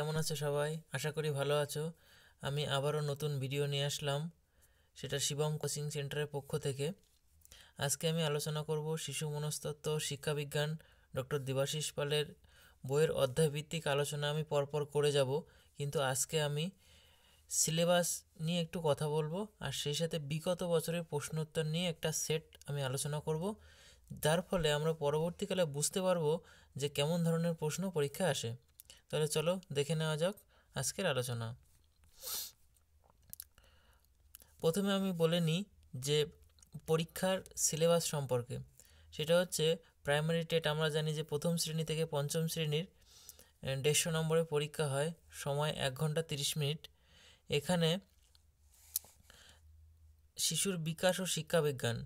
কেমন আছো সবাই আশা করি ভালো আছো আমি আবারও নতুন ভিডিও নিয়ে আসলাম সেটা শিবম কোচিং সেন্টারের পক্ষ থেকে আজকে আমি আলোচনা করব শিশু মনস্তত্ব শিক্ষাবিজ্ঞান ডক্টর দেবাশিস পালের বইয়ের অধ্যায়ভিত্তিক আলোচনা আমি পরপর করে যাব কিন্তু আজকে আমি সিলেবাস নিয়ে একটু কথা বলবো আর সেই সাথে বিগত বছরের প্রশ্নোত্তর নিয়ে একটা সেট আমি আলোচনা করব যার ফলে আমরা পরবর্তীকালে বুঝতে পারবো যে কেমন ধরনের প্রশ্ন পরীক্ষা আসে তাহলে চলো দেখে নেওয়া যাক আজকের আলোচনা প্রথমে আমি বলে নিই যে পরীক্ষার সিলেবাস সম্পর্কে সেটা হচ্ছে প্রাইমারি টেট আমরা জানি যে প্রথম শ্রেণী থেকে পঞ্চম শ্রেণীর দেড়শো নম্বরে পরীক্ষা হয় সময় এক ঘন্টা তিরিশ মিনিট এখানে শিশুর বিকাশ ও শিক্ষা বিজ্ঞান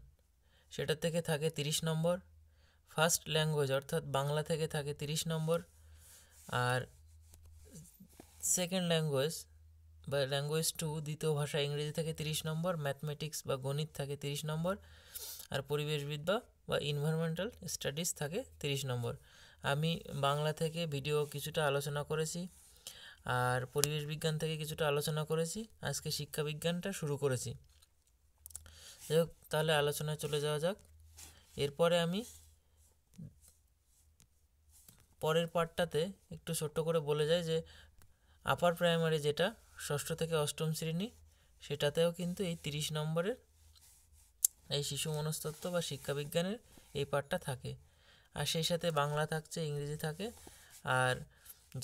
সেটা থেকে থাকে তিরিশ নম্বর ফার্স্ট ল্যাঙ্গুয়েজ অর্থাৎ বাংলা থেকে থাকে তিরিশ নম্বর আর সেকেন্ড ল্যাঙ্গুয়েজ বা ল্যাঙ্গুয়েজ টু দ্বিতীয় ভাষা ইংরেজি থাকে তিরিশ নম্বর ম্যাথমেটিক্স বা গণিত থাকে তিরিশ নম্বর আর পরিবেশবিদ্যা বা ইনভারমেন্টাল স্টাডিজ থাকে তিরিশ নম্বর আমি বাংলা থেকে ভিডিও কিছুটা আলোচনা করেছি আর পরিবেশ বিজ্ঞান থেকে কিছুটা আলোচনা করেছি আজকে শিক্ষা বিজ্ঞানটা শুরু করেছি যাই হোক তাহলে আলোচনায় চলে যাওয়া যাক এরপরে আমি পরের পার্টটাতে একটু ছোট্ট করে বলে যাই যে আপার প্রাইমারি যেটা ষষ্ঠ থেকে অষ্টম শ্রেণী সেটাতেও কিন্তু এই তিরিশ নম্বরের এই শিশু মনস্তত্ব বা শিক্ষাবিজ্ঞানের এই পাঠটা থাকে আর সেই সাথে বাংলা থাকছে ইংরেজি থাকে আর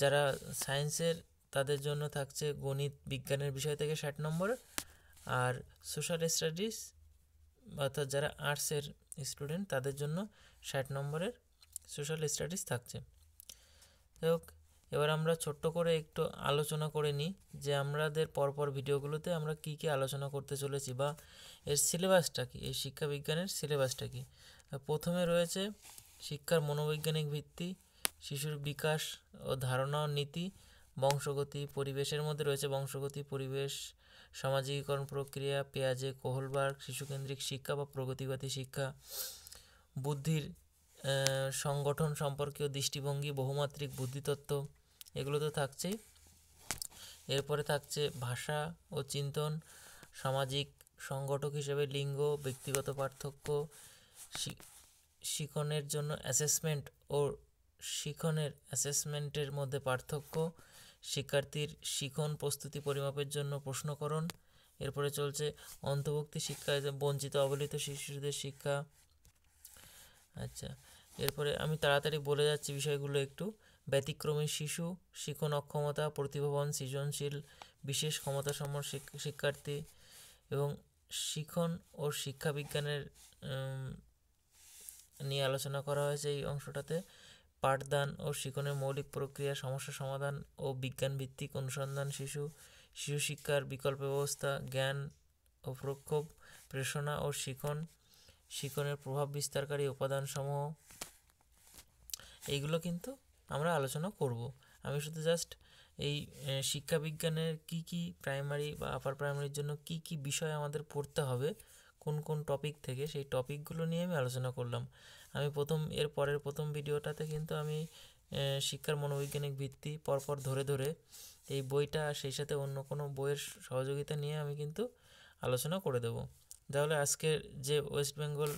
যারা সায়েন্সের তাদের জন্য থাকছে গণিত বিজ্ঞানের বিষয় থেকে ষাট নম্বর আর সোশ্যাল স্টাডিজ অর্থাৎ যারা আর্টসের স্টুডেন্ট তাদের জন্য ষাট নম্বরের সোশ্যাল স্টাডিজ থাকছে যাই এবার আমরা ছোট্ট করে একটু আলোচনা করে নিই যে আমাদের পরপর ভিডিওগুলোতে আমরা কি কি আলোচনা করতে চলেছি বা এর সিলেবাসটা কী এই শিক্ষা বিজ্ঞানের সিলেবাসটা কী প্রথমে রয়েছে শিক্ষার মনোবৈজ্ঞানিক ভিত্তি শিশুর বিকাশ ও ধারণা নীতি বংশগতি পরিবেশের মধ্যে রয়েছে বংশগতি পরিবেশ সামাজিকীকরণ প্রক্রিয়া পেঁয়াজে কোহলবার্গ শিশুকেন্দ্রিক শিক্ষা বা প্রগতিবাদী শিক্ষা বুদ্ধির সংগঠন সম্পর্কীয় দৃষ্টিভঙ্গি বহুমাত্রিক বুদ্ধিতত্ত্ব এগুলো তো থাকছেই এরপরে থাকছে ভাষা ও চিন্তন সামাজিক সংগঠক হিসেবে লিঙ্গ ব্যক্তিগত পার্থক্য শিখনের জন্য অ্যাসেসমেন্ট ও শিখনের অ্যাসেসমেন্টের মধ্যে পার্থক্য শিক্ষার্থীর শিখন প্রস্তুতি পরিমাপের জন্য প্রশ্নকরণ এরপরে চলছে অন্তর্ভুক্তি শিক্ষায় বঞ্চিত অবলিত শিশুদের শিক্ষা আচ্ছা এরপরে আমি তাড়াতাড়ি বলে যাচ্ছি বিষয়গুলো একটু ব্যতিক্রমী শিশু শিখন অক্ষমতা প্রতিভাবান সৃজনশীল বিশেষ ক্ষমতাসম্পন্ন শিক্ষার্থী এবং শিখন ও শিক্ষাবিজ্ঞানের নিয়ে আলোচনা করা হয়েছে এই অংশটাতে পাঠদান ও শিখনের মৌলিক প্রক্রিয়া সমস্যা সমাধান ও বিজ্ঞান ভিত্তিক অনুসন্ধান শিশু শিশু শিক্ষার বিকল্প ব্যবস্থা জ্ঞান ও প্রক্ষোভ প্রেষণা ও শিখন শিখনের প্রভাব বিস্তারকারী উপাদানসমূহ এইগুলো কিন্তু আমরা আলোচনা করব আমি শুধু জাস্ট এই শিক্ষা বিজ্ঞানের কি কি প্রাইমারি বা আপার প্রাইমারির জন্য কি কি বিষয় আমাদের পড়তে হবে কোন কোন টপিক থেকে সেই টপিকগুলো নিয়ে আমি আলোচনা করলাম আমি প্রথম এর পরের প্রথম ভিডিওটাতে কিন্তু আমি শিক্ষার মনোবৈজ্ঞানিক ভিত্তি পরপর ধরে ধরে এই বইটা সেই সাথে অন্য কোনো বইয়ের সহযোগিতা নিয়ে আমি কিন্তু আলোচনা করে দেবো তাহলে আজকের যে ওয়েস্ট বেঙ্গল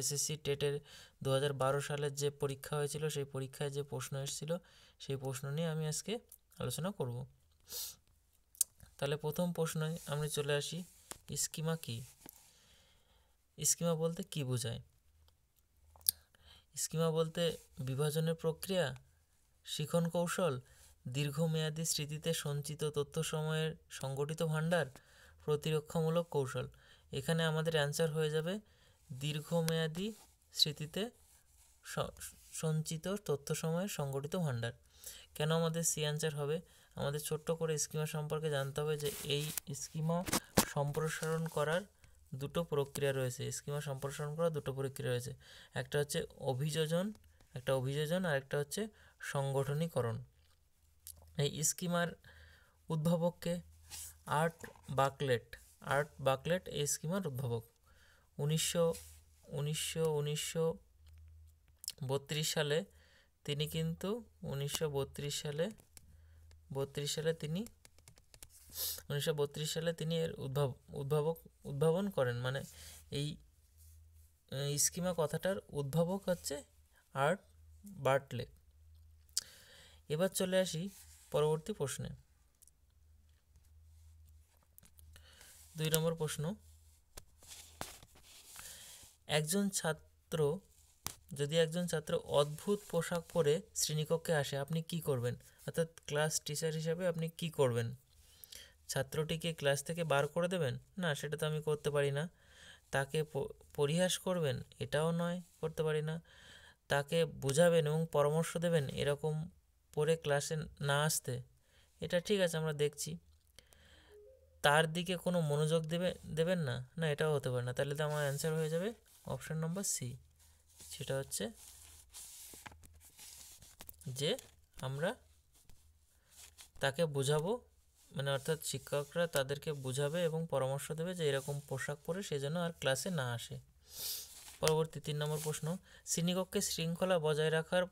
এসএসসি টেটের দু হাজার বারো সালের যে পরীক্ষা হয়েছিল সেই পরীক্ষায় যে প্রশ্ন এসেছিল সেই প্রশ্ন নিয়ে আমি আজকে আলোচনা করব তাহলে প্রথম প্রশ্নে আমি চলে আসি স্কিমা কি স্কিমা বলতে কি বোঝায় স্কিমা বলতে বিভাজনের প্রক্রিয়া শিখন কৌশল দীর্ঘমেয়াদী স্মৃতিতে সঞ্চিত তথ্য সময়ের সংগঠিত ভাণ্ডার প্রতিরক্ষামূলক কৌশল এখানে আমাদের অ্যান্সার হয়ে যাবে দীর্ঘমেয়াদী স্মৃতিতে সঞ্চিত তথ্য সময়ে সংগঠিত ভাণ্ডার কেন আমাদের সি অ্যান্সার হবে আমাদের ছোট্ট করে স্কিমা সম্পর্কে জানতে হবে যে এই স্কিমা সম্প্রসারণ করার দুটো প্রক্রিয়া রয়েছে স্কিমা সম্প্রসারণ করার দুটো প্রক্রিয়া রয়েছে একটা হচ্ছে অভিযোজন একটা অভিযোজন আর একটা হচ্ছে সংগঠনীকরণ এই স্কিমার উদ্ভাবককে আর্ট বাকলেট আর্ট বাকলেট এই স্কিমার উদ্ভাবক উনিশশো উনিশশো উনিশশো বত্রিশ সালে তিনি কিন্তু উনিশশো বত্রিশ সালে বত্রিশ সালে তিনি উনিশশো বত্রিশ সালে তিনি এর উদ্ভাব উদ্ভাবক উদ্ভাবন করেন মানে এই স্কিমা কথাটার উদ্ভাবক হচ্ছে আর্ট বার্টলে এবার চলে আসি পরবর্তী প্রশ্নে দুই নম্বর প্রশ্ন একজন ছাত্র যদি একজন ছাত্র অদ্ভুত পোশাক পরে শ্রেণীকক্ষে আসে আপনি কি করবেন অর্থাৎ ক্লাস টিচার হিসাবে আপনি কি করবেন ছাত্রটিকে ক্লাস থেকে বার করে দেবেন না সেটা তো আমি করতে পারি না তাকে পরিহাস করবেন এটাও নয় করতে পারি না তাকে বোঝাবেন এবং পরামর্শ দেবেন এরকম পরে ক্লাসে না আসতে এটা ঠিক আছে আমরা দেখছি তার দিকে কোনো মনোযোগ দেবে দেবেন না না এটাও হতে পারে না তাহলে তো আমার অ্যান্সার হয়ে যাবে অপশান নম্বর সি সেটা হচ্ছে যে আমরা তাকে বোঝাবো মানে অর্থাৎ শিক্ষকরা তাদেরকে বোঝাবে এবং পরামর্শ দেবে যে এরকম পোশাক পরে সেজন্য আর ক্লাসে না আসে পরবর্তী তিন নম্বর প্রশ্ন শ্রেণীকক্ষে শৃঙ্খলা বজায় রাখার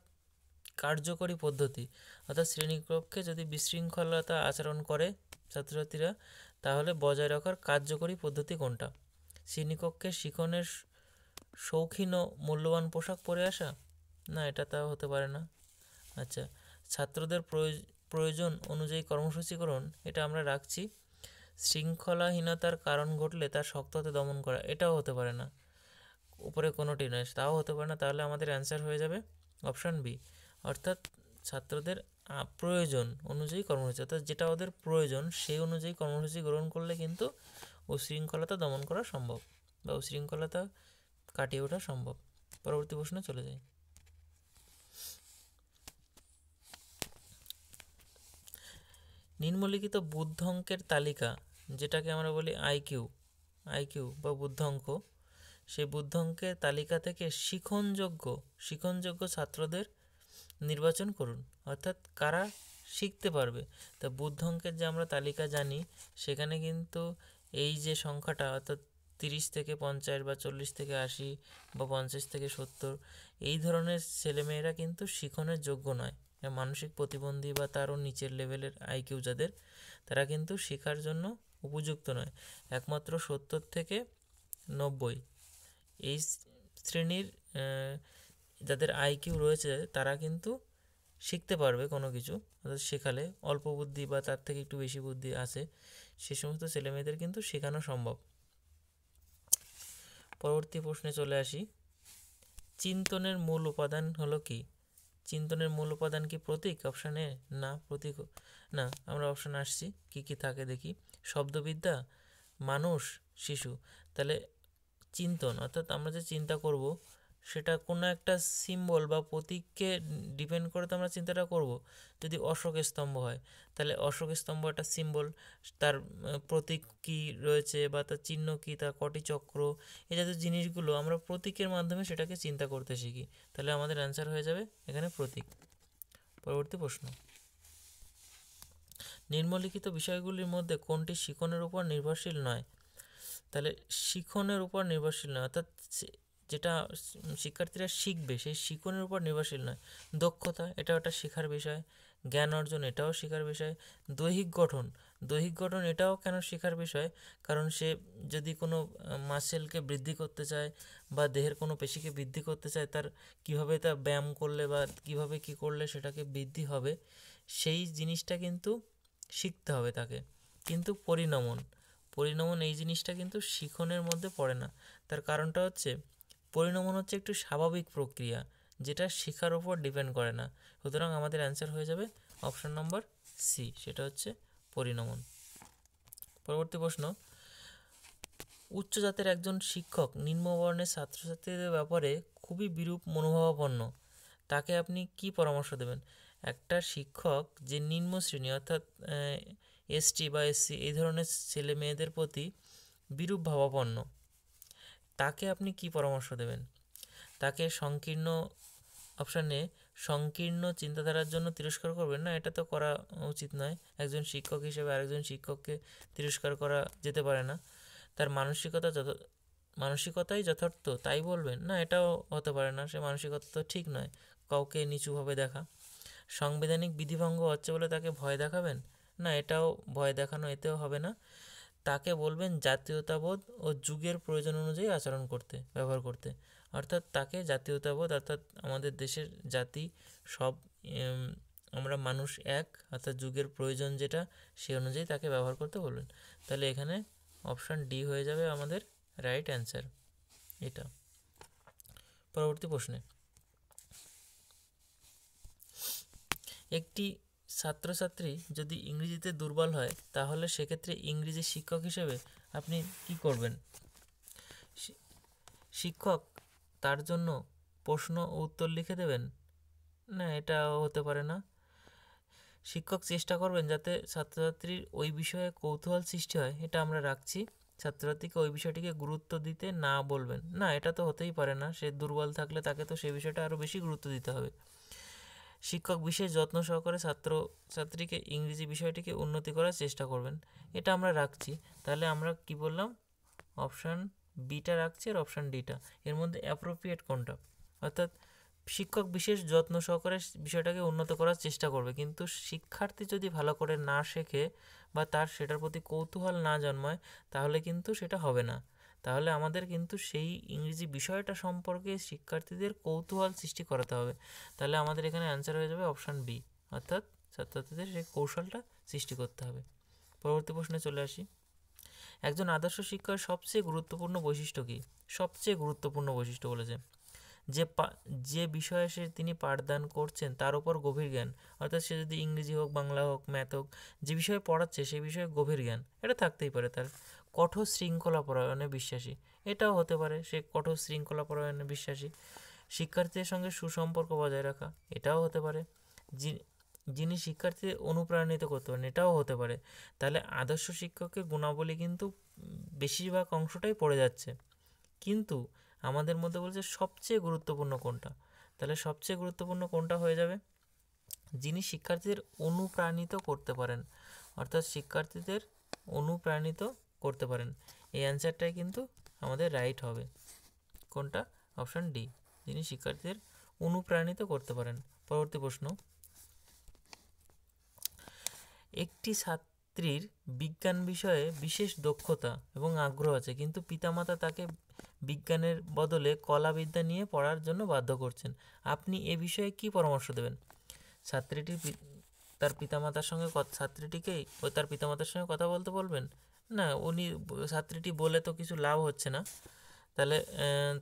কার্যকরী পদ্ধতি অর্থাৎ শ্রেণীকক্ষে যদি বিশৃঙ্খলতা আচরণ করে ছাত্রছাত্রীরা তাহলে বজায় রাখার কার্যকরী পদ্ধতি কোনটা শ্রেণীকক্ষে শিখনের শৌখিন ও মূল্যবান পোশাক পরে আসা না এটা তা হতে পারে না আচ্ছা ছাত্রদের প্রয়োজন অনুযায়ী কর্মসূচি গ্রহণ এটা আমরা রাখছি শৃঙ্খলাহীনতার কারণ ঘটলে তার শক্ত হতে দমন করা এটাও হতে পারে না উপরে কোনোটি নয় তাও হতে পারে না তাহলে আমাদের অ্যান্সার হয়ে যাবে অপশান বি অর্থাৎ ছাত্রদের প্রয়োজন অনুযায়ী কর্মসূচি অর্থাৎ যেটা ওদের প্রয়োজন সেই অনুযায়ী কর্মসূচি গ্রহণ করলে কিন্তু উশৃঙ্খলতা দমন করা সম্ভব বা উশৃঙ্খলতা কাটিয়ে ওঠা সম্ভব পরবর্তী প্রশ্নে চলে যাই নিম্নলিখিত বুদ্ধ অঙ্কের তালিকা যেটাকে আমরা বলি আইকিউ আইকিউ বা বুদ্ধ অঙ্ক সেই বুদ্ধ অঙ্কের তালিকা থেকে শিখনযোগ্য শিখনযোগ্য ছাত্রদের নির্বাচন করুন অর্থাৎ কারা শিখতে পারবে তা বুদ্ধ অঙ্কের যে আমরা তালিকা জানি সেখানে কিন্তু এই যে সংখ্যাটা অর্থাৎ তিরিশ থেকে পঞ্চাশ বা চল্লিশ থেকে আশি বা পঞ্চাশ থেকে সত্তর এই ধরনের ছেলেমেয়েরা কিন্তু শিখনের যোগ্য নয় মানসিক প্রতিবন্ধী বা তারও নিচের লেভেলের আইকিউ যাদের তারা কিন্তু শেখার জন্য উপযুক্ত নয় একমাত্র সত্তর থেকে নব্বই এই শ্রেণীর যাদের আইকিউ রয়েছে তারা কিন্তু শিখতে পারবে কোনো কিছু অর্থাৎ শেখালে অল্প বুদ্ধি বা তার থেকে একটু বেশি বুদ্ধি আছে সে সমস্ত ছেলেমেয়েদের কিন্তু শেখানো সম্ভব পরবর্তী প্রশ্নে চলে আসি চিন্তনের মূল উপাদান হলো কি চিন্তনের মূল উপাদান কি প্রতীক অপশানে না প্রতীক না আমরা অপশান আসছি কি কি থাকে দেখি শব্দবিদ্যা মানুষ শিশু তাহলে চিন্তন অর্থাৎ আমরা যে চিন্তা করব সেটা কোনো একটা সিম্বল বা প্রতীককে ডিপেন্ড করে তো আমরা চিন্তাটা করব যদি অশোক স্তম্ভ হয় তাহলে অশোক স্তম্ভ একটা সিম্বল তার প্রতীক কী রয়েছে বা তার চিহ্ন কী তার কটি চক্র এই জাতীয় জিনিসগুলো আমরা প্রতীকের মাধ্যমে সেটাকে চিন্তা করতে শিখি তাহলে আমাদের অ্যান্সার হয়ে যাবে এখানে প্রতীক পরবর্তী প্রশ্ন নিম্নলিখিত বিষয়গুলির মধ্যে কোনটি শিখনের উপর নির্ভরশীল নয় তাহলে শিখনের উপর নির্ভরশীল নয় অর্থাৎ যেটা শিক্ষার্থীরা শিখবে সেই শিখনের উপর নির্ভরশীল নয় দক্ষতা এটাও একটা শেখার বিষয় জ্ঞান অর্জন এটাও শেখার বিষয় দৈহিক গঠন দৈহিক গঠন এটাও কেন শেখার বিষয় কারণ সে যদি কোনো মাসেলকে বৃদ্ধি করতে চায় বা দেহের কোনো পেশিকে বৃদ্ধি করতে চায় তার কিভাবে তা ব্যায়াম করলে বা কিভাবে কি করলে সেটাকে বৃদ্ধি হবে সেই জিনিসটা কিন্তু শিখতে হবে তাকে কিন্তু পরিণমন পরিণমন এই জিনিসটা কিন্তু শিখনের মধ্যে পড়ে না তার কারণটা হচ্ছে পরিণমন হচ্ছে একটি স্বাভাবিক প্রক্রিয়া যেটা শিখার উপর ডিপেন্ড করে না সুতরাং আমাদের অ্যান্সার হয়ে যাবে অপশন নম্বর সি সেটা হচ্ছে পরিণমন পরবর্তী প্রশ্ন উচ্চ জাতের একজন শিক্ষক নিম্নবর্ণের ছাত্রছাত্রীদের ব্যাপারে খুবই বিরূপ মনোভাবাপন্ন তাকে আপনি কি পরামর্শ দেবেন একটা শিক্ষক যে নিম্ন শ্রেণী অর্থাৎ এসটি বা এসসি এই ধরনের ছেলে মেয়েদের প্রতি বিরূপ ভাবাপন্ন তাকে আপনি কি পরামর্শ দেবেন তাকে সংকীর্ণ অপশানে সংকীর্ণ চিন্তাধারার জন্য তিরস্কার করবেন না এটা তো করা উচিত নয় একজন শিক্ষক হিসেবে আরেকজন শিক্ষককে তিরস্কার করা যেতে পারে না তার মানসিকতা যত মানসিকতাই যথার্থ তাই বলবেন না এটাও হতে পারে না সে মানসিকতা তো ঠিক নয় কাউকে নিচুভাবে দেখা সাংবিধানিক বিধিভঙ্গ হচ্ছে বলে তাকে ভয় দেখাবেন না এটাও ভয় দেখানো এতেও হবে না তাকে বলবেন জাতীয়তাবোধ ও যুগের প্রয়োজন অনুযায়ী আচরণ করতে ব্যবহার করতে অর্থাৎ তাকে জাতীয়তাবোধ অর্থাৎ আমাদের দেশের জাতি সব আমরা মানুষ এক অর্থাৎ যুগের প্রয়োজন যেটা সে অনুযায়ী তাকে ব্যবহার করতে বলবেন তাহলে এখানে অপশান ডি হয়ে যাবে আমাদের রাইট অ্যান্সার এটা পরবর্তী প্রশ্নে একটি ছাত্রছাত্রী যদি ইংরেজিতে দুর্বল হয় তাহলে সেক্ষেত্রে ইংরেজি শিক্ষক হিসেবে আপনি কি করবেন শিক্ষক তার জন্য প্রশ্ন ও উত্তর লিখে দেবেন না এটা হতে পারে না শিক্ষক চেষ্টা করবেন যাতে ছাত্রছাত্রীর ওই বিষয়ে কৌতূহল সৃষ্টি হয় এটা আমরা রাখছি ছাত্রছাত্রীকে ওই বিষয়টিকে গুরুত্ব দিতে না বলবেন না এটা তো হতেই পারে না সে দুর্বল থাকলে তাকে তো সে বিষয়টা আরও বেশি গুরুত্ব দিতে হবে শিক্ষক বিশেষ যত্ন সহকারে ছাত্র ছাত্রীকে ইংরেজি বিষয়টিকে উন্নতি করার চেষ্টা করবেন এটা আমরা রাখছি তাহলে আমরা কি বললাম অপশান বিটা রাখছি আর অপশান ডিটা এর মধ্যে অ্যাপ্রোপ্রিয়েট কোনটা অর্থাৎ শিক্ষক বিশেষ যত্ন সহকারে বিষয়টাকে উন্নত করার চেষ্টা করবে কিন্তু শিক্ষার্থী যদি ভালো করে না শেখে বা তার সেটার প্রতি কৌতূহল না জন্মায় তাহলে কিন্তু সেটা হবে না তাহলে আমাদের কিন্তু সেই ইংরেজি বিষয়টা সম্পর্কে শিক্ষার্থীদের কৌতূহল সৃষ্টি করাতে হবে তাহলে আমাদের এখানে অ্যান্সার হয়ে যাবে অপশান বি অর্থাৎ ছাত্রছাত্রীদের সেই কৌশলটা সৃষ্টি করতে হবে পরবর্তী প্রশ্নে চলে আসি একজন আদর্শ শিক্ষার সবচেয়ে গুরুত্বপূর্ণ বৈশিষ্ট্য কী সবচেয়ে গুরুত্বপূর্ণ বৈশিষ্ট্য বলেছে যে পা যে বিষয়ে সে তিনি পাঠদান করছেন তার উপর গভীর জ্ঞান অর্থাৎ সে যদি ইংরেজি হোক বাংলা হোক ম্যাথ হোক যে বিষয়ে পড়াচ্ছে সে বিষয়ে গভীর জ্ঞান এটা থাকতেই পারে তার কঠোর শৃঙ্খলা পরায়ণে বিশ্বাসী এটাও হতে পারে সে কঠোর শৃঙ্খলা পরায়ণে বিশ্বাসী শিক্ষার্থীদের সঙ্গে সুসম্পর্ক বজায় রাখা এটাও হতে পারে যিনি শিক্ষার্থীদের অনুপ্রাণিত করতে পারেন এটাও হতে পারে তাহলে আদর্শ শিক্ষকের গুণাবলী কিন্তু বেশিরভাগ অংশটাই পড়ে যাচ্ছে কিন্তু আমাদের মধ্যে বলছে সবচেয়ে গুরুত্বপূর্ণ কোনটা তাহলে সবচেয়ে গুরুত্বপূর্ণ কোনটা হয়ে যাবে যিনি শিক্ষার্থীদের অনুপ্রাণিত করতে পারেন অর্থাৎ শিক্ষার্থীদের অনুপ্রাণিত করতে পারেন এই অ্যান্সারটাই কিন্তু আমাদের রাইট হবে কোনটা অপশান ডি যিনি শিক্ষার্থীদের অনুপ্রাণিত করতে পারেন পরবর্তী প্রশ্ন একটি ছাত্রীর বিজ্ঞান বিষয়ে বিশেষ দক্ষতা এবং আগ্রহ আছে কিন্তু পিতামাতা তাকে বিজ্ঞানের বদলে কলাবিদ্যা নিয়ে পড়ার জন্য বাধ্য করছেন আপনি এ বিষয়ে কি পরামর্শ দেবেন ছাত্রীটির তার পিতামাতার সঙ্গে ছাত্রীটিকেই ও তার পিতামাতার সঙ্গে কথা বলতে বলবেন না উনি ছাত্রীটি বলে তো কিছু লাভ হচ্ছে না তাহলে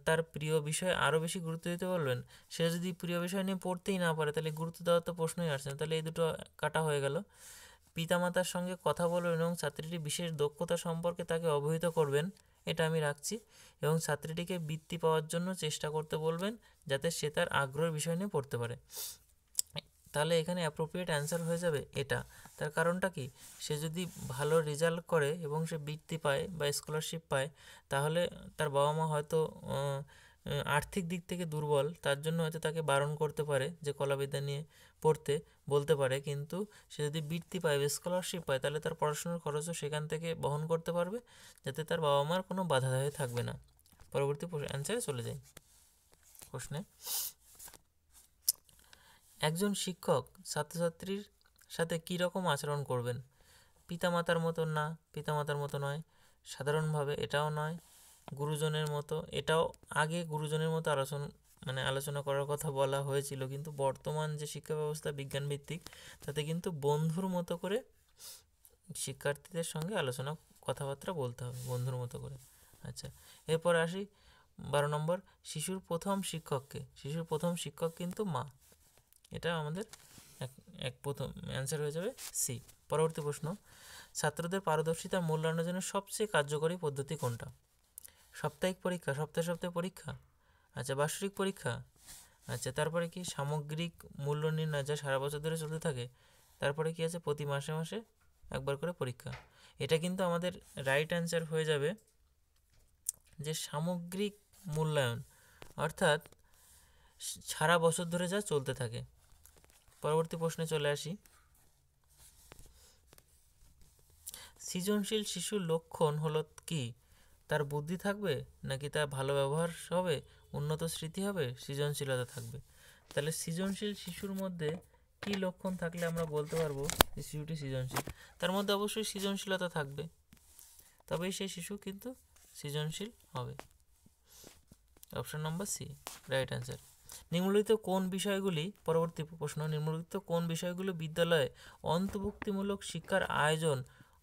তার প্রিয় বিষয় আরও বেশি গুরুত্ব দিতে বলবেন সে যদি প্রিয় বিষয় নিয়ে পড়তেই না পারে তাহলে গুরুত্ব দেওয়ার তো প্রশ্নই আসছে না তাহলে এই দুটো কাটা হয়ে গেল পিতামাতার সঙ্গে কথা বলবেন এবং ছাত্রীটি বিশেষ দক্ষতা সম্পর্কে তাকে অবহিত করবেন এটা আমি রাখছি এবং ছাত্রীটিকে বৃত্তি পাওয়ার জন্য চেষ্টা করতে বলবেন যাতে সে তার আগ্রহের বিষয় নিয়ে পড়তে পারে তাহলে এখানে অ্যাপ্রোপ্রিয়েট অ্যান্সার হয়ে যাবে এটা তার কারণটা কি সে যদি ভালো রেজাল্ট করে এবং সে বৃত্তি পায় বা স্কলারশিপ পায় তাহলে তার বাবা মা হয়তো আর্থিক দিক থেকে দুর্বল তার জন্য হয়তো তাকে বারণ করতে পারে যে কলাবিদ্যা নিয়ে পড়তে বলতে পারে কিন্তু সে যদি বৃত্তি পায় বা স্কলারশিপ পায় তাহলে তার পড়াশোনার খরচও সেখান থেকে বহন করতে পারবে যাতে তার বাবা মার কোনো বাধা দেয় থাকবে না পরবর্তী অ্যান্সারে চলে যাই প্রশ্নে একজন শিক্ষক ছাত্রছাত্রীর সাথে কী রকম আচরণ করবেন পিতামাতার মতো না পিতামাতার মতো নয় সাধারণভাবে এটাও নয় গুরুজনের মতো এটাও আগে গুরুজনের মতো আলোচনা মানে আলোচনা করার কথা বলা হয়েছিল কিন্তু বর্তমান যে শিক্ষা ব্যবস্থা বিজ্ঞানভিত্তিক তাতে কিন্তু বন্ধুর মতো করে শিক্ষার্থীদের সঙ্গে আলোচনা কথাবার্তা বলতে হবে বন্ধুর মতো করে আচ্ছা এরপর আসি বারো নম্বর শিশুর প্রথম শিক্ষককে শিশুর প্রথম শিক্ষক কিন্তু মা এটা আমাদের এক এক প্রথম অ্যান্সার হয়ে যাবে সি পরবর্তী প্রশ্ন ছাত্রদের পারদর্শিতা মূল্যায়নের জন্য সবচেয়ে কার্যকরী পদ্ধতি কোনটা সাপ্তাহিক পরীক্ষা সপ্তাহে সপ্তাহে পরীক্ষা আচ্ছা বার্ষিক পরীক্ষা আচ্ছা তারপরে কি সামগ্রিক মূল্য নির্ণয় যা সারা বছর ধরে চলতে থাকে তারপরে কি আছে প্রতি মাসে মাসে একবার করে পরীক্ষা এটা কিন্তু আমাদের রাইট অ্যান্সার হয়ে যাবে যে সামগ্রিক মূল্যায়ন অর্থাৎ সারা বছর ধরে যা চলতে থাকে পরবর্তী প্রশ্নে চলে আসি সৃজনশীল শিশুর লক্ষণ হলো কি তার বুদ্ধি থাকবে নাকি তার ভালো ব্যবহার হবে উন্নত স্মৃতি হবে সৃজনশীলতা থাকবে তাহলে সৃজনশীল শিশুর মধ্যে কি লক্ষণ থাকলে আমরা বলতে পারবো যে শিশুটি সৃজনশীল তার মধ্যে অবশ্যই সৃজনশীলতা থাকবে তবেই সেই শিশু কিন্তু সৃজনশীল হবে option number C right answer নিম্নলিখিত কোন বিষয়গুলি পরবর্তী প্রশ্ন নিম্নলিখিত কোন বিষয়গুলো বিদ্যালয়ে অন্তর্ভুক্তিমূলক শিক্ষার আয়োজন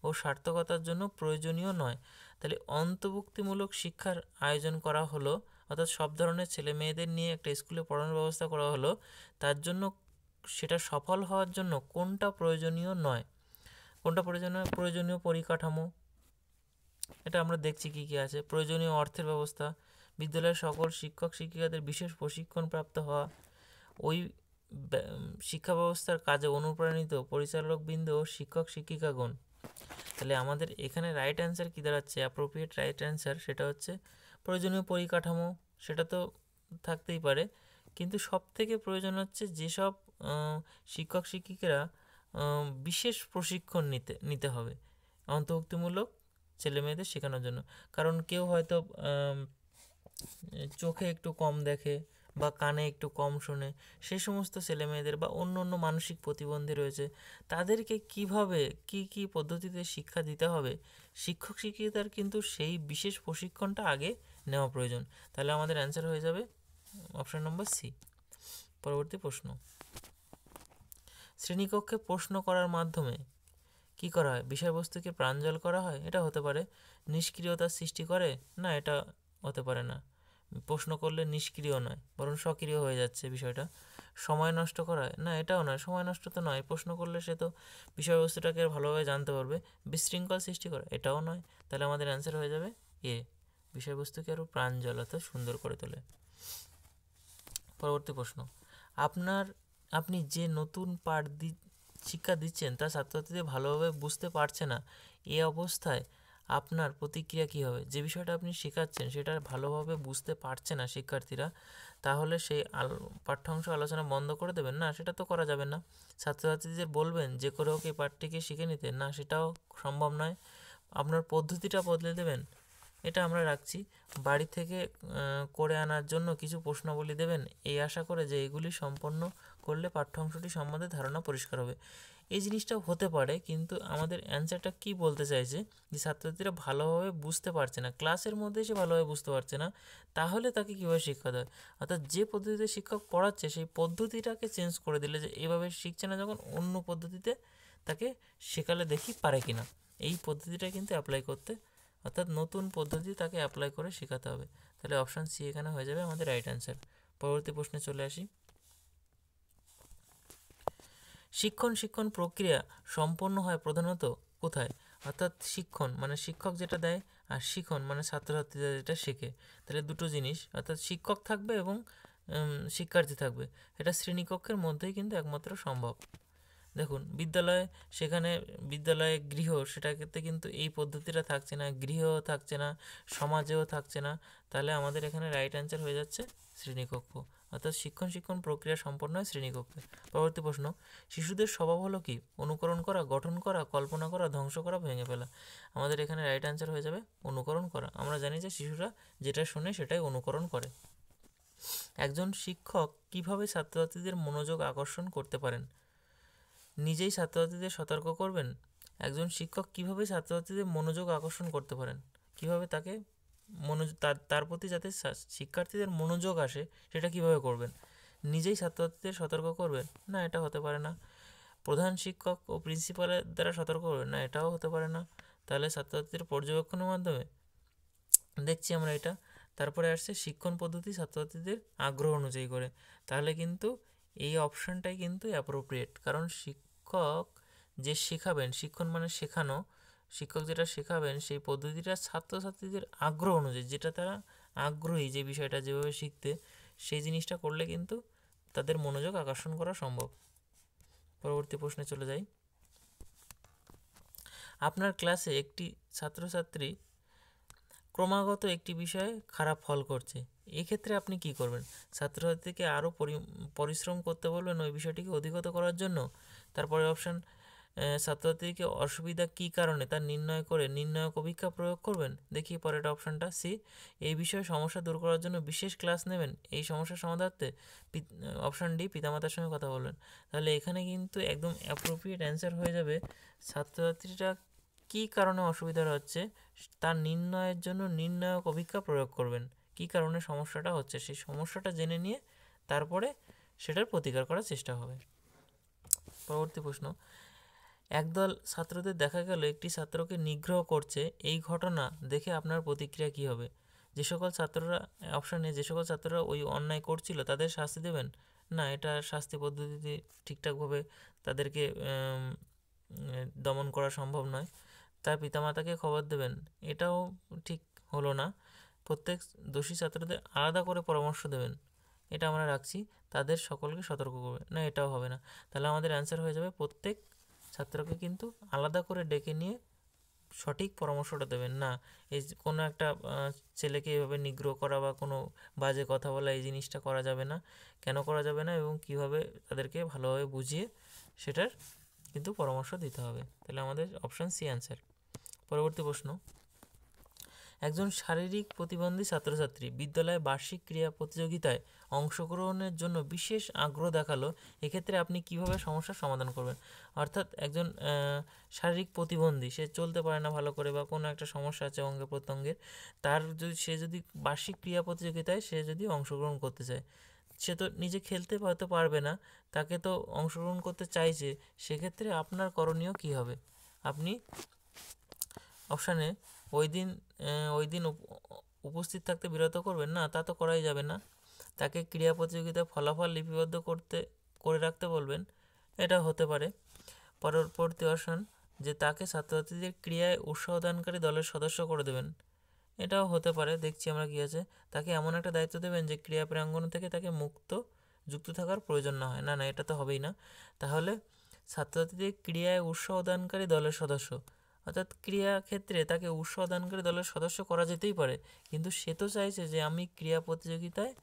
ও সার্থকতার জন্য প্রয়োজনীয় নয় তাহলে অন্তর্ভুক্তিমূলক শিক্ষার আয়োজন করা হলো অর্থাৎ সব ধরনের ছেলে মেয়েদের নিয়ে একটা স্কুলে পড়ানোর ব্যবস্থা করা হলো তার জন্য সেটা সফল হওয়ার জন্য কোনটা প্রয়োজনীয় নয় কোনটা প্রয়োজনীয় প্রয়োজনীয় পরিকাঠামো এটা আমরা দেখছি কী কী আছে প্রয়োজনীয় অর্থের ব্যবস্থা বিদ্যালয়ের সকল শিক্ষক শিক্ষিকাদের বিশেষ প্রশিক্ষণপ্রাপ্ত হওয়া ওই শিক্ষা ব্যবস্থার কাজে অনুপ্রাণিত পরিচালকবৃন্দ ও শিক্ষক শিক্ষিকাগণ তাহলে আমাদের এখানে রাইট অ্যান্সার কী দাঁড়াচ্ছে অ্যাপ্রোপ্রিয়েট রাইট অ্যান্সার সেটা হচ্ছে প্রয়োজনীয় পরিকাঠামো সেটা তো থাকতেই পারে কিন্তু সব থেকে প্রয়োজন হচ্ছে যেসব শিক্ষক শিক্ষিকারা বিশেষ প্রশিক্ষণ নিতে নিতে হবে অন্তর্ভুক্তিমূলক ছেলেমেয়েদের শেখানোর জন্য কারণ কেউ হয়তো চোখে একটু কম দেখে বা কানে একটু কম শোনে সেই সমস্ত ছেলেমেয়েদের বা অন্য অন্য মানসিক প্রতিবন্ধী রয়েছে তাদেরকে কিভাবে কি কি পদ্ধতিতে শিক্ষা দিতে হবে শিক্ষক শিক্ষিকার কিন্তু সেই বিশেষ প্রশিক্ষণটা আগে নেওয়া প্রয়োজন তাহলে আমাদের অ্যান্সার হয়ে যাবে অপশান নম্বর সি পরবর্তী প্রশ্ন শ্রেণীকক্ষে প্রশ্ন করার মাধ্যমে কি করা হয় বিষয়বস্তুকে প্রাঞ্জল করা হয় এটা হতে পারে নিষ্ক্রিয়তা সৃষ্টি করে না এটা হতে পারে না প্রশ্ন করলে নিষ্ক্রিয় নয় বরং সক্রিয় হয়ে যাচ্ছে বিষয়টা সময় নষ্ট করা না এটাও নয় সময় নষ্ট তো নয় প্রশ্ন করলে সে তো বিষয়বস্তুটাকে ভালোভাবে জানতে পারবে বিশৃঙ্খল সৃষ্টি করা এটাও নয় তাহলে আমাদের অ্যান্সার হয়ে যাবে এ বিষয়বস্তুকে আরও প্রাঞ্জল অর্থাৎ সুন্দর করে তোলে পরবর্তী প্রশ্ন আপনার আপনি যে নতুন পাঠ দি শিক্ষা দিচ্ছেন তা ছাত্রছাত্রীদের ভালোভাবে বুঝতে পারছে না এ অবস্থায় আপনার প্রতিক্রিয়া কী হবে যে বিষয়টা আপনি শেখাচ্ছেন সেটা ভালোভাবে বুঝতে পারছে না শিক্ষার্থীরা তাহলে সেই পাঠ্যাংশ আলোচনা বন্ধ করে দেবেন না সেটা তো করা যাবে না ছাত্রছাত্রীদের বলবেন যে করে হোক এই পাঠটিকে শিখে নিতে না সেটাও সম্ভব নয় আপনার পদ্ধতিটা বদলে দেবেন এটা আমরা রাখছি বাড়ি থেকে করে আনার জন্য কিছু প্রশ্নাবলী দেবেন এই আশা করে যে এগুলি সম্পন্ন করলে পাঠ্য অংশটি সম্বন্ধে ধারণা পরিষ্কার হবে এই জিনিসটাও হতে পারে কিন্তু আমাদের অ্যান্সারটা কি বলতে চাইছে যে ছাত্রছাত্রীরা ভালোভাবে বুঝতে পারছে না ক্লাসের মধ্যে সে ভালোভাবে বুঝতে পারছে না তাহলে তাকে কীভাবে শিক্ষা দেয় অর্থাৎ যে পদ্ধতিতে শিক্ষক পড়াচ্ছে সেই পদ্ধতিটাকে চেঞ্জ করে দিলে যে এভাবে শিখছে না যখন অন্য পদ্ধতিতে তাকে শেখালে দেখি পারে কি না এই পদ্ধতিটা কিন্তু অ্যাপ্লাই করতে অর্থাৎ নতুন পদ্ধতি তাকে অ্যাপ্লাই করে শেখাতে হবে তাহলে অপশান সি এখানে হয়ে যাবে আমাদের রাইট অ্যান্সার পরবর্তী প্রশ্নে চলে আসি শিক্ষণ শিক্ষণ প্রক্রিয়া সম্পন্ন হয় প্রধানত কোথায় অর্থাৎ শিক্ষণ মানে শিক্ষক যেটা দেয় আর শিখন মানে ছাত্রছাত্রীরা যেটা শেখে তাহলে দুটো জিনিস অর্থাৎ শিক্ষক থাকবে এবং শিক্ষার্থী থাকবে এটা শ্রেণীকক্ষের মধ্যেই কিন্তু একমাত্র সম্ভব দেখুন বিদ্যালয়ে সেখানে বিদ্যালয়ে গৃহ ক্ষেত্রে কিন্তু এই পদ্ধতিটা থাকছে না গৃহ থাকছে না সমাজেও থাকছে না তাহলে আমাদের এখানে রাইট অ্যান্সার হয়ে যাচ্ছে শ্রেণীকক্ষ অর্থাৎ শিক্ষণ শিক্ষণ প্রক্রিয়া সম্পন্ন হয় শ্রেণীকক্ষে পরবর্তী প্রশ্ন শিশুদের স্বভাব হলো কি অনুকরণ করা গঠন করা কল্পনা করা ধ্বংস করা ভেঙে ফেলা আমাদের এখানে রাইট আনসার হয়ে যাবে অনুকরণ করা আমরা জানি যে শিশুরা যেটা শোনে সেটাই অনুকরণ করে একজন শিক্ষক কিভাবে ছাত্রছাত্রীদের মনোযোগ আকর্ষণ করতে পারেন নিজেই ছাত্রছাত্রীদের সতর্ক করবেন একজন শিক্ষক কিভাবে ছাত্রছাত্রীদের মনোযোগ আকর্ষণ করতে পারেন কিভাবে তাকে মনোযোগ তার তার প্রতি যাতে শিক্ষার্থীদের মনোযোগ আসে সেটা কিভাবে করবেন নিজেই ছাত্রছাত্রীদের সতর্ক করবেন না এটা হতে পারে না প্রধান শিক্ষক ও প্রিন্সিপালের দ্বারা সতর্ক করবেন না এটাও হতে পারে না তাহলে ছাত্রছাত্রীদের পর্যবেক্ষণের মাধ্যমে দেখছি আমরা এটা তারপরে আসছে শিক্ষণ পদ্ধতি ছাত্রছাত্রীদের আগ্রহ অনুযায়ী করে তাহলে কিন্তু এই অপশানটাই কিন্তু অ্যাপ্রোপ্রিয়েট কারণ শিক্ষক যে শেখাবেন শিক্ষণ মানে শেখানো শিক্ষক যেটা শেখাবেন সেই পদ্ধতিটা ছাত্রছাত্রীদের আগ্রহ অনুযায়ী যেটা তারা আগ্রহী যে বিষয়টা যেভাবে শিখতে সেই জিনিসটা করলে কিন্তু তাদের মনোযোগ আকর্ষণ করা সম্ভব পরবর্তী প্রশ্নে চলে যাই আপনার ক্লাসে একটি ছাত্রছাত্রী ক্রমাগত একটি বিষয়ে খারাপ ফল করছে এক্ষেত্রে আপনি কি করবেন ছাত্রছাত্রীকে আরও পরিশ্রম করতে বলবেন ওই বিষয়টিকে অধিগত করার জন্য তারপরে অপশান ছাত্রছাত্রীকে অসুবিধা কি কারণে তা নির্ণয় করে নির্ণায়ক অভিক্ষা প্রয়োগ করবেন দেখি পরের অপশনটা সি এই বিষয়ে সমস্যা দূর করার জন্য বিশেষ ক্লাস নেবেন এই সমস্যা সমাধাতে অপশন ডি পিতামাতার সঙ্গে কথা বলবেন তাহলে এখানে কিন্তু একদম অ্যাপ্রোপ্রিয়েট অ্যান্সার হয়ে যাবে ছাত্রছাত্রীরা কি কারণে অসুবিধা হচ্ছে তার নির্ণয়ের জন্য নির্ণায়ক অভিক্ষা প্রয়োগ করবেন কি কারণে সমস্যাটা হচ্ছে সেই সমস্যাটা জেনে নিয়ে তারপরে সেটার প্রতিকার করার চেষ্টা হবে পরবর্তী প্রশ্ন একদল ছাত্রদের দেখা গেল একটি ছাত্রকে নিগ্রহ করছে এই ঘটনা দেখে আপনার প্রতিক্রিয়া কী হবে যে সকল ছাত্ররা অপশানে যে সকল ছাত্ররা ওই অন্যায় করছিল তাদের শাস্তি দেবেন না এটা শাস্তি পদ্ধতিতে ঠিকঠাকভাবে তাদেরকে দমন করা সম্ভব নয় তার পিতামাতাকে খবর দেবেন এটাও ঠিক হলো না প্রত্যেক দোষী ছাত্রদের আলাদা করে পরামর্শ দেবেন এটা আমরা রাখছি তাদের সকলকে সতর্ক করবে না এটাও হবে না তাহলে আমাদের অ্যান্সার হয়ে যাবে প্রত্যেক ছাত্রকে কিন্তু আলাদা করে ডেকে নিয়ে সঠিক পরামর্শটা দেবেন না এই কোনো একটা ছেলেকে এভাবে নিগ্রহ করা বা কোনো বাজে কথা বলা এই জিনিসটা করা যাবে না কেন করা যাবে না এবং কিভাবে তাদেরকে ভালোভাবে বুঝিয়ে সেটার কিন্তু পরামর্শ দিতে হবে তাহলে আমাদের অপশান সি অ্যান্সার পরবর্তী প্রশ্ন একজন শারীরিক প্রতিবন্ধী ছাত্রছাত্রী বিদ্যালয়ে বার্ষিক ক্রীড়া প্রতিযোগিতায় অংশগ্রহণের জন্য বিশেষ আগ্রহ দেখালো এক্ষেত্রে আপনি কিভাবে সমস্যার সমাধান করবেন অর্থাৎ একজন শারীরিক প্রতিবন্ধী সে চলতে পারে না ভালো করে বা কোনো একটা সমস্যা আছে অঙ্গে প্রত্যঙ্গের তার যদি সে যদি বার্ষিক ক্রীড়া প্রতিযোগিতায় সে যদি অংশগ্রহণ করতে চায় সে তো নিজে খেলতে হয়তো পারবে না তাকে তো অংশগ্রহণ করতে চাইছে সেক্ষেত্রে আপনার করণীয় কি হবে আপনি অপশানে ওই দিন ওই দিন উপস্থিত থাকতে বিরত করবেন না তা তো করাই যাবে না তাকে ক্রীড়া প্রতিযোগিতার ফলাফল লিপিবদ্ধ করতে করে রাখতে বলবেন এটা হতে পারে পরবর্তী অসন যে তাকে ছাত্রছাত্রীদের ক্রিয়ায় দানকারী দলের সদস্য করে দেবেন এটাও হতে পারে দেখছি আমরা কী আছে তাকে এমন একটা দায়িত্ব দেবেন যে ক্রিয়া প্রাঙ্গণ থেকে তাকে মুক্ত যুক্ত থাকার প্রয়োজন না হয় না না এটা তো হবেই না তাহলে ছাত্রছাত্রীদের ক্রিয়ায় উৎসাহ দানকারী দলের সদস্য অর্থাৎ ক্ষেত্রে তাকে উৎসাহ দলের সদস্য করা যেতেই পারে কিন্তু সে তো চাইছে যে আমি ক্রিয়া প্রতিযোগিতায়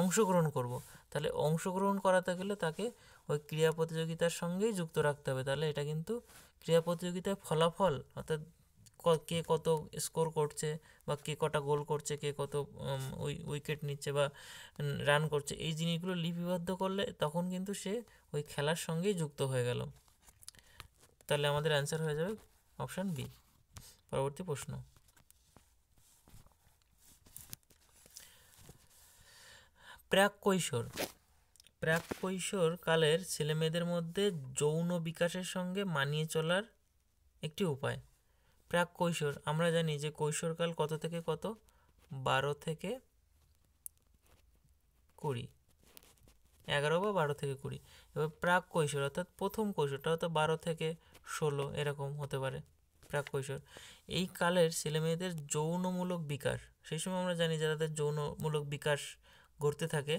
অংশগ্রহণ করব। তাহলে অংশগ্রহণ করাতে গেলে তাকে ওই ক্রীড়া প্রতিযোগিতার সঙ্গেই যুক্ত রাখতে হবে তাহলে এটা কিন্তু ক্রিয়া প্রতিযোগিতায় ফলাফল অর্থাৎ কে কত স্কোর করছে বা কে কটা গোল করছে কে কত ওই উইকেট নিচ্ছে বা রান করছে এই জিনিসগুলো লিপিবদ্ধ করলে তখন কিন্তু সে ওই খেলার সঙ্গেই যুক্ত হয়ে গেল তাহলে আমাদের অ্যান্সার হয়ে যাবে অপশান বি পরবর্তী প্রশ্ন প্রাক কৈশোর প্রাক কৈশোর কালের ছেলেমেয়েদের মধ্যে যৌন বিকাশের সঙ্গে মানিয়ে চলার একটি উপায় প্রাক কৈশোর আমরা জানি যে কৈশোরকাল কত থেকে কত বারো থেকে কুড়ি এগারো বা বারো থেকে কুড়ি এবার প্রাক কৈশোর অর্থাৎ প্রথম কৈশোরটা হয়তো বারো থেকে ষোলো এরকম হতে পারে প্রাক কৈশোর এই কালের ছেলেমেয়েদের যৌনমূলক বিকাশ সেই সময় আমরা জানি যারা তাদের যৌনমূলক বিকাশ ঘটতে থাকে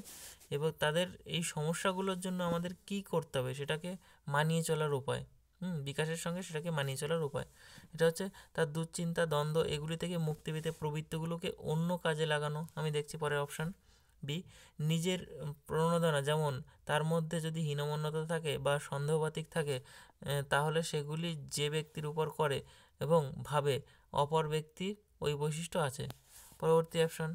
এবং তাদের এই সমস্যাগুলোর জন্য আমাদের কি করতে হবে সেটাকে মানিয়ে চলার উপায় হুম বিকাশের সঙ্গে সেটাকে মানিয়ে চলার উপায় এটা হচ্ছে তার দুশ্চিন্তা দ্বন্দ্ব এগুলি থেকে মুক্তি পেতে প্রবৃত্তিগুলোকে অন্য কাজে লাগানো আমি দেখছি পরের অপশান বি নিজের প্রণোদনা যেমন তার মধ্যে যদি হীনমন্যতা থাকে বা সন্দেহবাতিক থাকে তাহলে সেগুলি যে ব্যক্তির উপর করে এবং ভাবে অপর ব্যক্তি ওই বৈশিষ্ট্য আছে পরবর্তী অপশন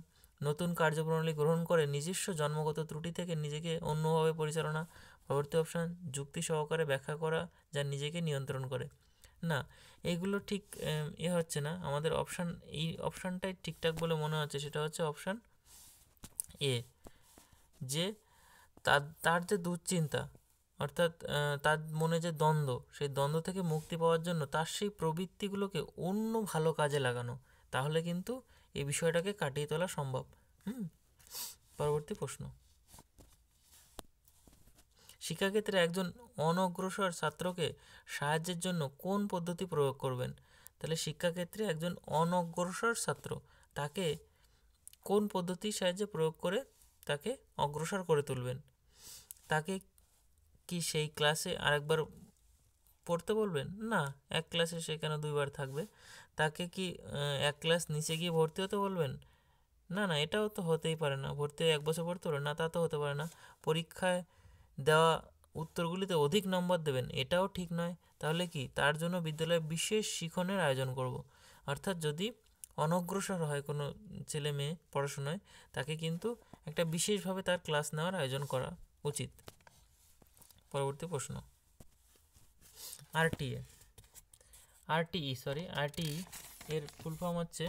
নতুন কার্যপ্রণালী গ্রহণ করে নিজস্ব জন্মগত ত্রুটি থেকে নিজেকে অন্যভাবে পরিচালনা পরবর্তী অপশন যুক্তি সহকারে ব্যাখ্যা করা যা নিজেকে নিয়ন্ত্রণ করে না এগুলো ঠিক এ হচ্ছে না আমাদের অপশান এই অপশানটাই ঠিকঠাক বলে মনে হচ্ছে সেটা হচ্ছে অপশান এ যে তার তার যে দুশ্চিন্তা অর্থাৎ তার মনে যে দ্বন্দ্ব সেই দ্বন্দ্ব থেকে মুক্তি পাওয়ার জন্য তার সেই প্রবৃত্তিগুলোকে অন্য ভালো কাজে লাগানো তাহলে কিন্তু এই বিষয়টাকে কাটিয়ে তোলা সম্ভব হুম পরবর্তী প্রশ্ন শিক্ষাক্ষেত্রে একজন অনগ্রসর ছাত্রকে সাহায্যের জন্য কোন পদ্ধতি প্রয়োগ করবেন তাহলে শিক্ষাক্ষেত্রে একজন অনগ্রসর ছাত্র তাকে কোন পদ্ধতির সাহায্যে প্রয়োগ করে তাকে অগ্রসর করে তুলবেন তাকে কি সেই ক্লাসে আরেকবার পড়তে বলবেন না এক ক্লাসে সে কেন দুইবার থাকবে তাকে কি এক ক্লাস নিচে গিয়ে ভর্তি হতে বলবেন না না এটাও তো হতেই পারে না ভর্তি এক বছর পড়তে পারে না তা তো হতে পারে না পরীক্ষায় দেওয়া উত্তরগুলিতে অধিক নম্বর দেবেন এটাও ঠিক নয় তাহলে কি তার জন্য বিদ্যালয়ে বিশেষ শিখনের আয়োজন করব অর্থাৎ যদি অনগ্রসর হয় কোনো ছেলে মেয়ে পড়াশোনায় তাকে কিন্তু একটা বিশেষভাবে তার ক্লাস নেওয়ার আয়োজন করা উচিত পরবর্তী প্রশ্ন আরটিএ আরটিই সরি আরটিই এর ফুল ফর্ম হচ্ছে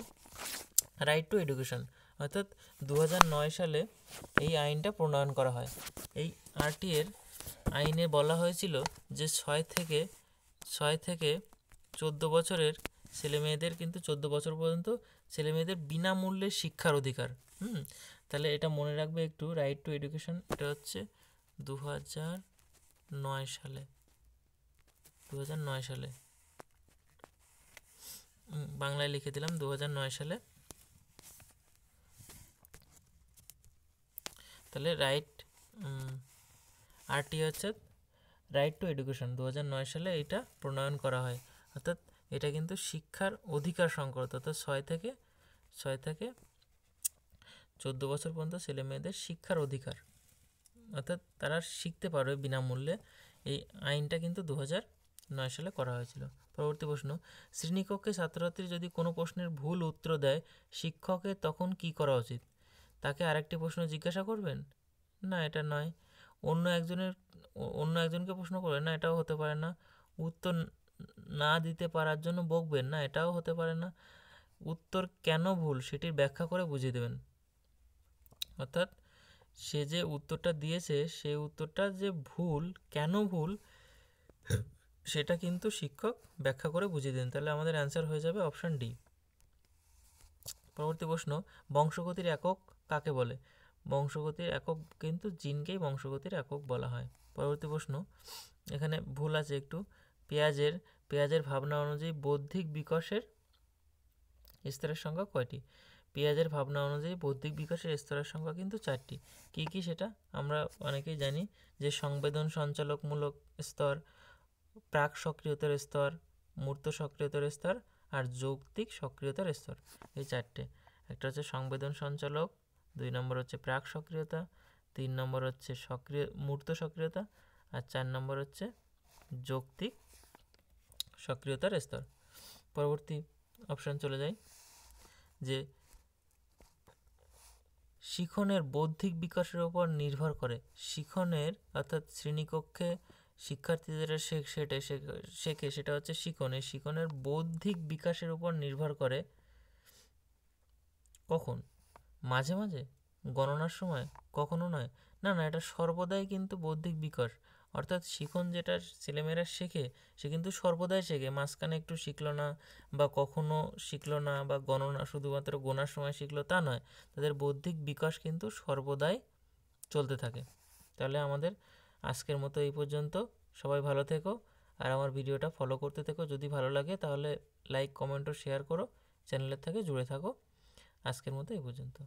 রাইট টু এডুকেশন অর্থাৎ দু সালে এই আইনটা প্রণয়ন করা হয় এই আরটিএর e এর আইনে বলা হয়েছিল যে ছয় থেকে ছয় থেকে চোদ্দ বছরের ছেলে মেয়েদের কিন্তু চোদ্দ বছর পর্যন্ত ছেলে মেয়েদের বিনামূল্যে শিক্ষার অধিকার হুম তাহলে এটা মনে রাখবে একটু রাইট টু এডুকেশন এটা হচ্ছে দু নয় সালে দু নয় সালে বাংলায় লিখে দিলাম দু নয় সালে তাহলে রাইট আরটি হচ্ছে রাইট টু এডুকেশন দু সালে এটা প্রণয়ন করা হয় অর্থাৎ এটা কিন্তু শিক্ষার অধিকার সংক্রান্ত অর্থাৎ ছয় থেকে ছয় থেকে চোদ্দ বছর পর্যন্ত ছেলে মেয়েদের শিক্ষার অধিকার অর্থাৎ তারা শিখতে পারবে বিনামূল্যে এই আইনটা কিন্তু দু নয় সালে করা হয়েছিল পরবর্তী প্রশ্ন শ্রেণীকক্ষে ছাত্রছাত্রী যদি কোনো প্রশ্নের ভুল উত্তর দেয় শিক্ষকের তখন কি করা উচিত তাকে আরেকটি প্রশ্ন জিজ্ঞাসা করবেন না এটা নয় অন্য একজনের অন্য একজনকে প্রশ্ন করবেন না এটাও হতে পারে না উত্তর না দিতে পারার জন্য বকবেন না এটাও হতে পারে না উত্তর কেন ভুল সেটির ব্যাখ্যা করে বুঝিয়ে দেবেন অর্থাৎ সে যে উত্তরটা দিয়েছে সেই উত্তরটা যে ভুল কেন ভুল সেটা কিন্তু শিক্ষক ব্যাখ্যা করে বুঝিয়ে দেন তাহলে আমাদের অ্যান্সার হয়ে যাবে অপশান ডি পরবর্তী প্রশ্ন বংশগতির একক কাকে বলে বংশগতির একক কিন্তু জিনকেই বংশগতির একক বলা হয় পরবর্তী প্রশ্ন এখানে ভুল আছে একটু পেঁয়াজের পেঁয়াজের ভাবনা অনুযায়ী বৌদ্ধিক বিকাশের স্তরের সংখ্যা কয়টি পেঁয়াজের ভাবনা অনুযায়ী বৌদ্ধিক বিকাশের স্তরের সংখ্যা কিন্তু চারটি কি কি সেটা আমরা অনেকেই জানি যে সংবেদন সঞ্চালকমূলক স্তর প্রাক সক্রিয়তার স্তর মূর্ত সক্রিয়তার স্তর আর যৌক্তিক সক্রিয়তার স্তর এই চারটে একটা হচ্ছে সংবেদন সঞ্চালক দুই নম্বর হচ্ছে প্রাক সক্রিয়তা তিন নম্বর হচ্ছে সক্রিয় মূর্ত সক্রিয়তা আর চার নম্বর হচ্ছে যৌক্তিক সক্রিয়তার স্তর পরবর্তী অপশন চলে যায় যে শিখনের বৌদ্ধিক বিকাশের উপর নির্ভর করে শিখনের অর্থাৎ শ্রেণীকক্ষে শিক্ষার্থীদের সেটা শেখে সেটা হচ্ছে শিখনে শিখনের বৌদ্ধিক বিকাশের উপর নির্ভর করে কখন মাঝে মাঝে গণনার সময় কখনো নয় না না এটা সর্বদাই কিন্তু বৌদ্ধিক বিকাশ অর্থাৎ শিখন যেটা ছেলেমেয়েরা শেখে সে কিন্তু সর্বদাই শেখে মাঝখানে একটু শিখলো না বা কখনো শিখলো না বা গণনা শুধুমাত্র গোনার সময় শিখলো তা নয় তাদের বৌদ্ধিক বিকাশ কিন্তু সর্বদাই চলতে থাকে তাহলে আমাদের আজকের মতো এই পর্যন্ত সবাই ভালো থেকো আর আমার ভিডিওটা ফলো করতে থেকো যদি ভালো লাগে তাহলে লাইক কমেন্ট ও শেয়ার করো চ্যানেলের থেকে জুড়ে থাকো আজকের মতো এই পর্যন্ত